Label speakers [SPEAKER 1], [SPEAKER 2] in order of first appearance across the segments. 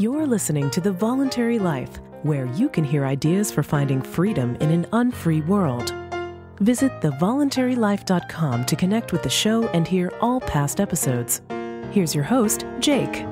[SPEAKER 1] You're listening to The Voluntary Life, where you can hear ideas for finding freedom in an unfree world. Visit thevoluntarylife.com to connect with the show and hear all past episodes. Here's your host, Jake.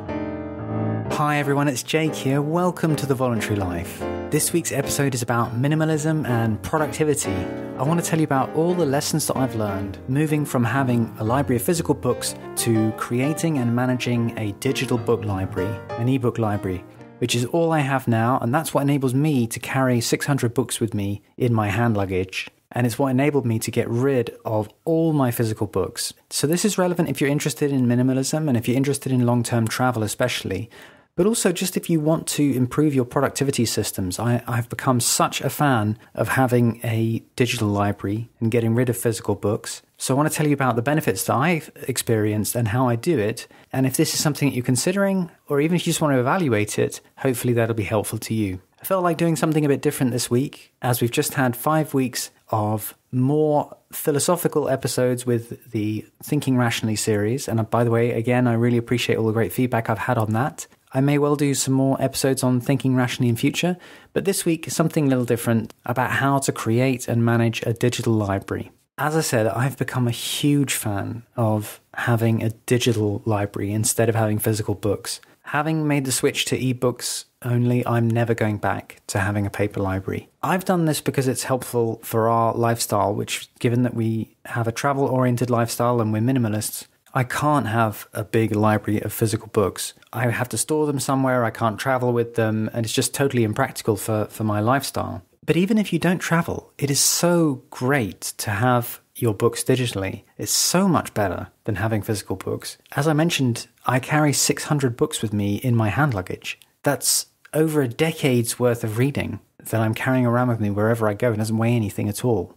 [SPEAKER 1] Hi, everyone, it's Jake here. Welcome to The Voluntary Life. This week's episode is about minimalism and productivity, I want to tell you about all the lessons that I've learned moving from having a library of physical books to creating and managing a digital book library, an ebook library, which is all I have now, and that's what enables me to carry 600 books with me in my hand luggage. And it's what enabled me to get rid of all my physical books. So, this is relevant if you're interested in minimalism and if you're interested in long term travel, especially but also just if you want to improve your productivity systems. I, have become such a fan of having a digital library and getting rid of physical books. So I want to tell you about the benefits that I've experienced and how I do it. And if this is something that you're considering, or even if you just want to evaluate it, hopefully that'll be helpful to you. I felt like doing something a bit different this week, as we've just had five weeks of more philosophical episodes with the Thinking Rationally series. And uh, by the way, again, I really appreciate all the great feedback I've had on that. I may well do some more episodes on thinking rationally in future, but this week something a little different about how to create and manage a digital library. As I said, I've become a huge fan of having a digital library instead of having physical books. Having made the switch to ebooks only, I'm never going back to having a paper library. I've done this because it's helpful for our lifestyle, which, given that we have a travel oriented lifestyle and we're minimalists, I can't have a big library of physical books. I have to store them somewhere, I can't travel with them, and it's just totally impractical for, for my lifestyle. But even if you don't travel, it is so great to have your books digitally. It's so much better than having physical books. As I mentioned, I carry 600 books with me in my hand luggage. That's over a decade's worth of reading that I'm carrying around with me wherever I go. It doesn't weigh anything at all.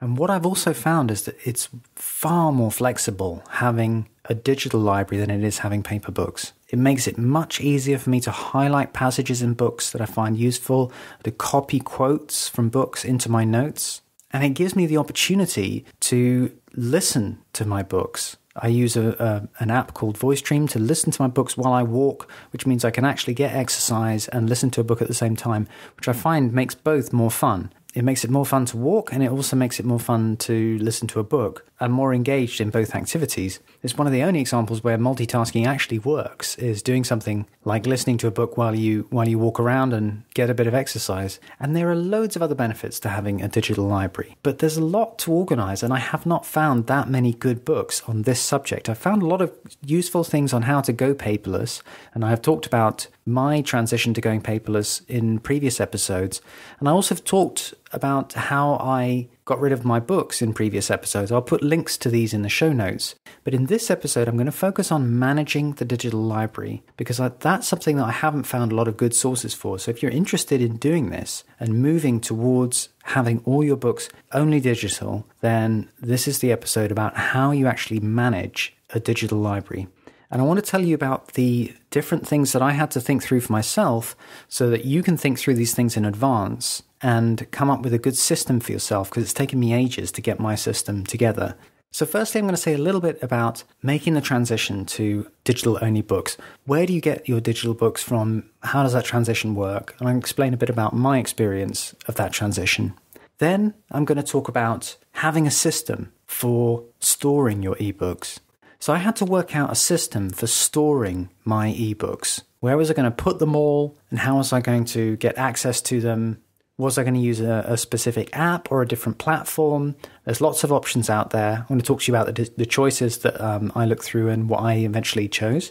[SPEAKER 1] And what I've also found is that it's far more flexible having a digital library than it is having paper books. It makes it much easier for me to highlight passages in books that I find useful, to copy quotes from books into my notes, and it gives me the opportunity to listen to my books. I use a, a, an app called VoiceStream to listen to my books while I walk, which means I can actually get exercise and listen to a book at the same time, which I find makes both more fun. It makes it more fun to walk and it also makes it more fun to listen to a book. and more engaged in both activities. It's one of the only examples where multitasking actually works is doing something like listening to a book while you while you walk around and get a bit of exercise. And there are loads of other benefits to having a digital library. But there's a lot to organize and I have not found that many good books on this subject. I found a lot of useful things on how to go paperless and I have talked about my transition to going paperless in previous episodes. And I also have talked about how I got rid of my books in previous episodes. I'll put links to these in the show notes. But in this episode, I'm going to focus on managing the digital library because that's something that I haven't found a lot of good sources for. So if you're interested in doing this and moving towards having all your books only digital, then this is the episode about how you actually manage a digital library. And I want to tell you about the different things that I had to think through for myself so that you can think through these things in advance and come up with a good system for yourself because it's taken me ages to get my system together. So, firstly, I'm going to say a little bit about making the transition to digital only books. Where do you get your digital books from? How does that transition work? And I'll explain a bit about my experience of that transition. Then I'm going to talk about having a system for storing your ebooks. So I had to work out a system for storing my ebooks. Where was I going to put them all? And how was I going to get access to them? Was I going to use a, a specific app or a different platform? There's lots of options out there. I'm going to talk to you about the, the choices that um, I looked through and what I eventually chose.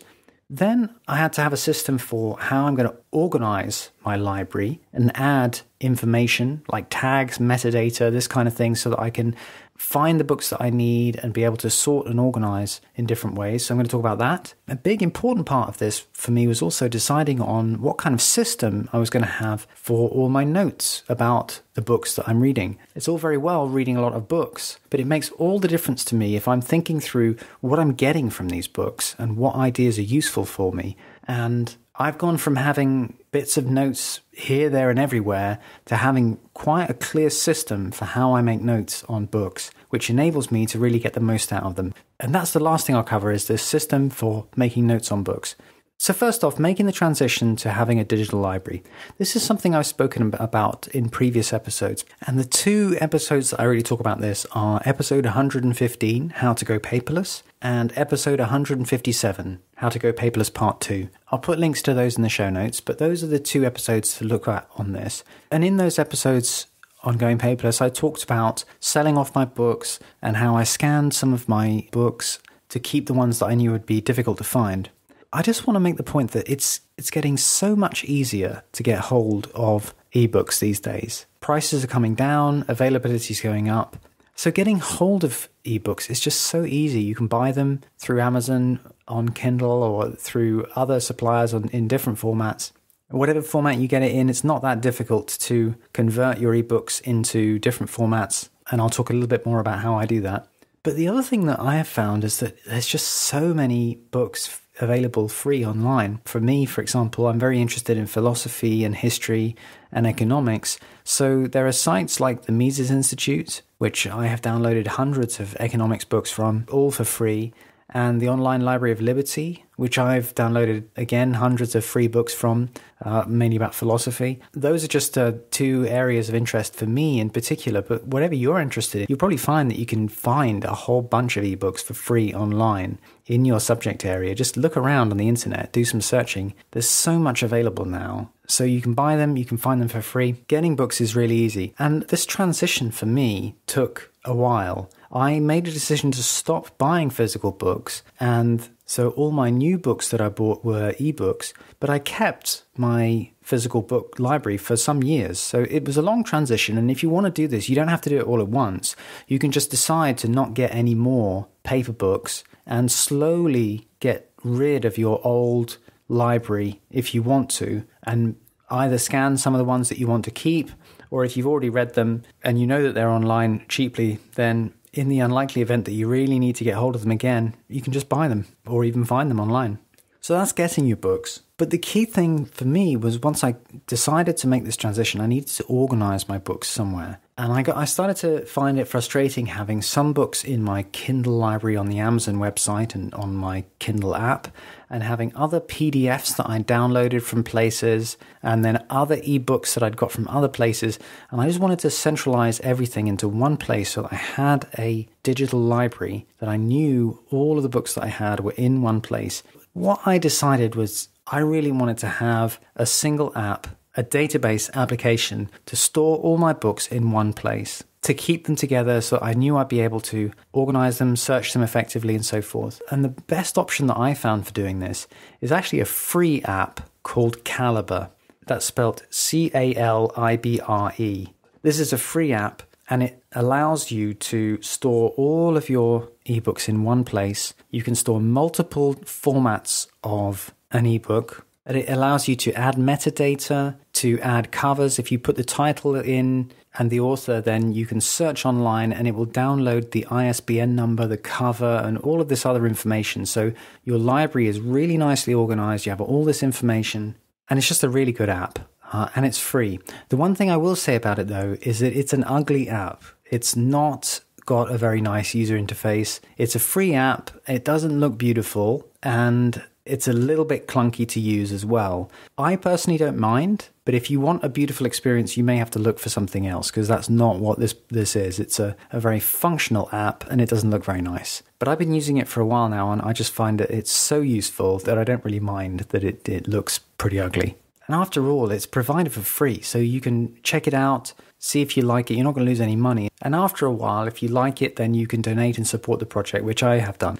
[SPEAKER 1] Then I had to have a system for how I'm going to organize my library and add information like tags, metadata, this kind of thing, so that I can find the books that I need and be able to sort and organize in different ways. So I'm going to talk about that. A big important part of this for me was also deciding on what kind of system I was going to have for all my notes about the books that I'm reading. It's all very well reading a lot of books, but it makes all the difference to me if I'm thinking through what I'm getting from these books and what ideas are useful for me. And I've gone from having bits of notes here, there, and everywhere to having quite a clear system for how I make notes on books, which enables me to really get the most out of them. And that's the last thing I'll cover is this system for making notes on books. So, first off, making the transition to having a digital library. This is something I've spoken about in previous episodes. And the two episodes that I really talk about this are episode 115, How to Go Paperless, and episode 157, how to Go Paperless Part 2. I'll put links to those in the show notes, but those are the two episodes to look at on this. And in those episodes on Going Paperless, I talked about selling off my books and how I scanned some of my books to keep the ones that I knew would be difficult to find. I just want to make the point that it's it's getting so much easier to get hold of ebooks these days. Prices are coming down, availability is going up. So getting hold of ebooks is just so easy. You can buy them through Amazon on Kindle or through other suppliers on, in different formats. Whatever format you get it in, it's not that difficult to convert your ebooks into different formats. And I'll talk a little bit more about how I do that. But the other thing that I have found is that there's just so many books available free online. For me, for example, I'm very interested in philosophy and history and economics. So there are sites like the Mises Institute, which I have downloaded hundreds of economics books from, all for free and the Online Library of Liberty, which I've downloaded again hundreds of free books from, uh, mainly about philosophy. Those are just uh, two areas of interest for me in particular, but whatever you're interested in, you'll probably find that you can find a whole bunch of ebooks for free online in your subject area. Just look around on the internet, do some searching. There's so much available now. So you can buy them, you can find them for free. Getting books is really easy. And this transition for me took a while I made a decision to stop buying physical books, and so all my new books that I bought were ebooks, but I kept my physical book library for some years. So it was a long transition. And if you want to do this, you don't have to do it all at once. You can just decide to not get any more paper books and slowly get rid of your old library if you want to, and either scan some of the ones that you want to keep, or if you've already read them and you know that they're online cheaply, then in the unlikely event that you really need to get hold of them again, you can just buy them or even find them online. So that's getting your books. But the key thing for me was once I decided to make this transition, I needed to organize my books somewhere. And I, got, I started to find it frustrating having some books in my Kindle library on the Amazon website and on my Kindle app, and having other PDFs that I downloaded from places, and then other ebooks that I'd got from other places. And I just wanted to centralize everything into one place so that I had a digital library that I knew all of the books that I had were in one place. What I decided was I really wanted to have a single app a database application to store all my books in one place, to keep them together so I knew I'd be able to organize them, search them effectively, and so forth. And the best option that I found for doing this is actually a free app called Caliber. That's spelled C A L I B R E. This is a free app and it allows you to store all of your ebooks in one place. You can store multiple formats of an ebook it allows you to add metadata, to add covers. If you put the title in and the author, then you can search online and it will download the ISBN number, the cover, and all of this other information. So your library is really nicely organized. You have all this information, and it's just a really good app. Uh, and it's free. The one thing I will say about it though is that it's an ugly app. It's not got a very nice user interface. It's a free app. It doesn't look beautiful and it's a little bit clunky to use as well. I personally don't mind, but if you want a beautiful experience, you may have to look for something else because that's not what this, this is. It's a, a very functional app and it doesn't look very nice. But I've been using it for a while now and I just find that it's so useful that I don't really mind that it, it looks pretty ugly. And after all, it's provided for free, so you can check it out, see if you like it. You're not going to lose any money. And after a while, if you like it, then you can donate and support the project, which I have done.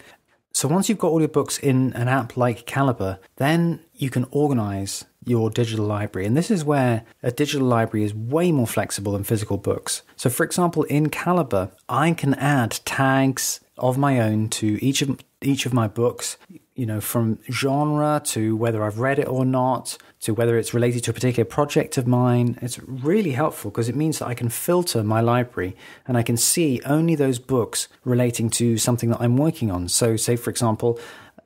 [SPEAKER 1] So once you've got all your books in an app like Caliber, then you can organize your digital library. And this is where a digital library is way more flexible than physical books. So, for example, in Caliber, I can add tags of my own to each of each of my books you know, from genre to whether I've read it or not, to whether it's related to a particular project of mine. It's really helpful because it means that I can filter my library and I can see only those books relating to something that I'm working on. So, say, for example,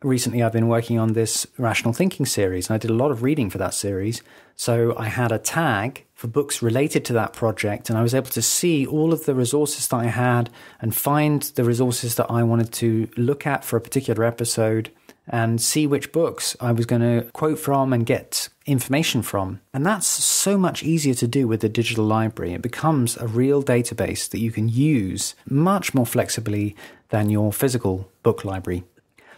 [SPEAKER 1] recently I've been working on this rational thinking series and I did a lot of reading for that series. So I had a tag for books related to that project and I was able to see all of the resources that I had and find the resources that I wanted to look at for a particular episode and see which books I was going to quote from and get information from. And that's so much easier to do with the digital library. It becomes a real database that you can use much more flexibly than your physical book library.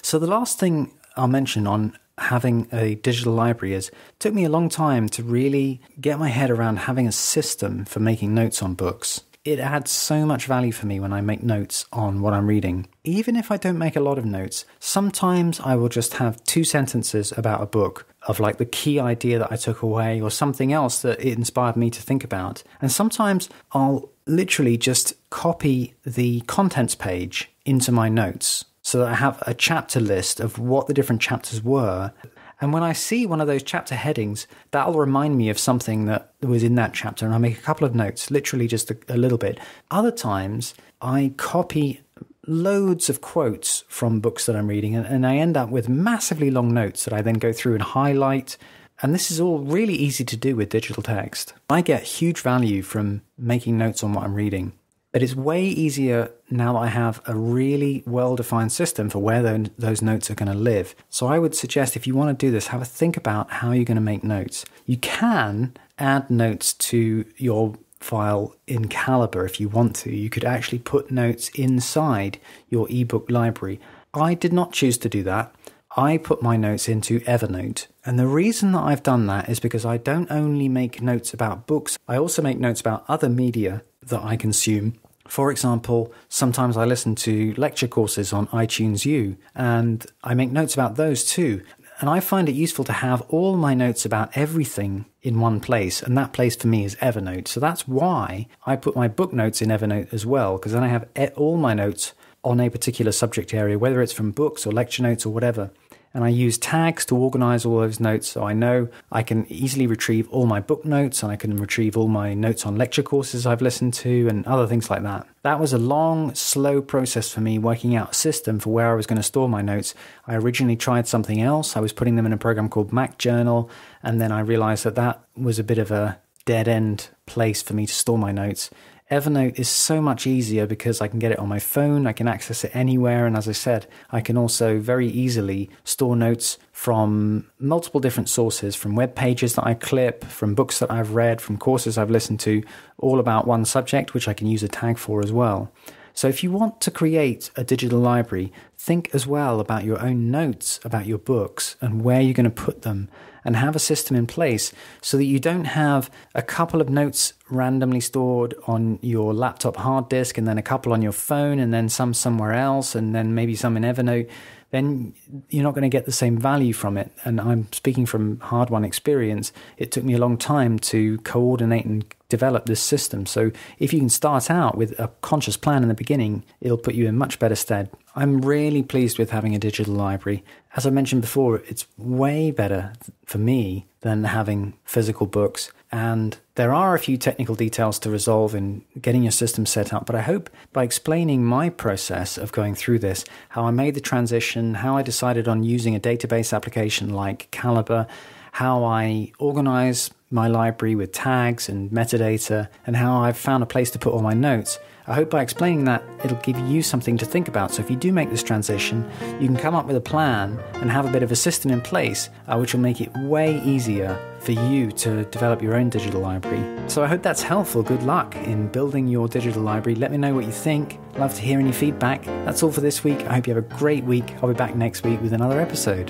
[SPEAKER 1] So, the last thing I'll mention on having a digital library is took me a long time to really get my head around having a system for making notes on books it adds so much value for me when I make notes on what I'm reading. Even if I don't make a lot of notes, sometimes I will just have two sentences about a book of like the key idea that I took away or something else that it inspired me to think about. And sometimes I'll literally just copy the contents page into my notes so that I have a chapter list of what the different chapters were and when I see one of those chapter headings, that'll remind me of something that was in that chapter, and I make a couple of notes, literally just a, a little bit. Other times, I copy loads of quotes from books that I'm reading, and, and I end up with massively long notes that I then go through and highlight. And this is all really easy to do with digital text. I get huge value from making notes on what I'm reading. But it's way easier now that I have a really well defined system for where those notes are going to live. So I would suggest if you want to do this, have a think about how you're going to make notes. You can add notes to your file in Caliber if you want to. You could actually put notes inside your ebook library. I did not choose to do that. I put my notes into Evernote. And the reason that I've done that is because I don't only make notes about books, I also make notes about other media that I consume for example, sometimes I listen to lecture courses on iTunes U and I make notes about those too. And I find it useful to have all my notes about everything in one place. And that place for me is Evernote. So that's why I put my book notes in Evernote as well, because then I have all my notes on a particular subject area, whether it's from books or lecture notes or whatever. And I use tags to organize all those notes so I know I can easily retrieve all my book notes and I can retrieve all my notes on lecture courses I've listened to and other things like that. That was a long, slow process for me working out a system for where I was going to store my notes. I originally tried something else. I was putting them in a program called Mac Journal, and then I realized that that was a bit of a dead end place for me to store my notes. Evernote is so much easier because I can get it on my phone, I can access it anywhere, and as I said, I can also very easily store notes from multiple different sources from web pages that I clip, from books that I've read, from courses I've listened to, all about one subject, which I can use a tag for as well. So if you want to create a digital library, think as well about your own notes about your books and where you're going to put them and have a system in place so that you don't have a couple of notes randomly stored on your laptop hard disk and then a couple on your phone and then some somewhere else and then maybe some in Evernote then you're not going to get the same value from it. And I'm speaking from hard won experience. It took me a long time to coordinate and develop this system. So if you can start out with a conscious plan in the beginning, it'll put you in much better stead. I'm really pleased with having a digital library. As I mentioned before, it's way better for me than having physical books and there are a few technical details to resolve in getting your system set up, but I hope by explaining my process of going through this, how I made the transition, how I decided on using a database application like Caliber, how I organize my library with tags and metadata, and how I've found a place to put all my notes. I hope by explaining that, it'll give you something to think about. So if you do make this transition, you can come up with a plan and have a bit of a system in place, uh, which will make it way easier for you to develop your own digital library. So I hope that's helpful. Good luck in building your digital library. Let me know what you think. Love to hear any feedback. That's all for this week. I hope you have a great week. I'll be back next week with another episode.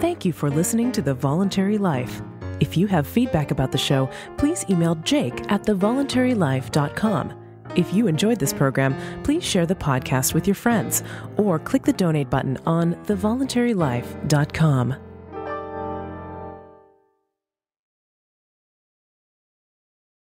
[SPEAKER 1] Thank you for listening to The Voluntary Life. If you have feedback about the show, please email jake at thevoluntarylife.com. If you enjoyed this program, please share the podcast with your friends or click the donate button on thevoluntarylife.com.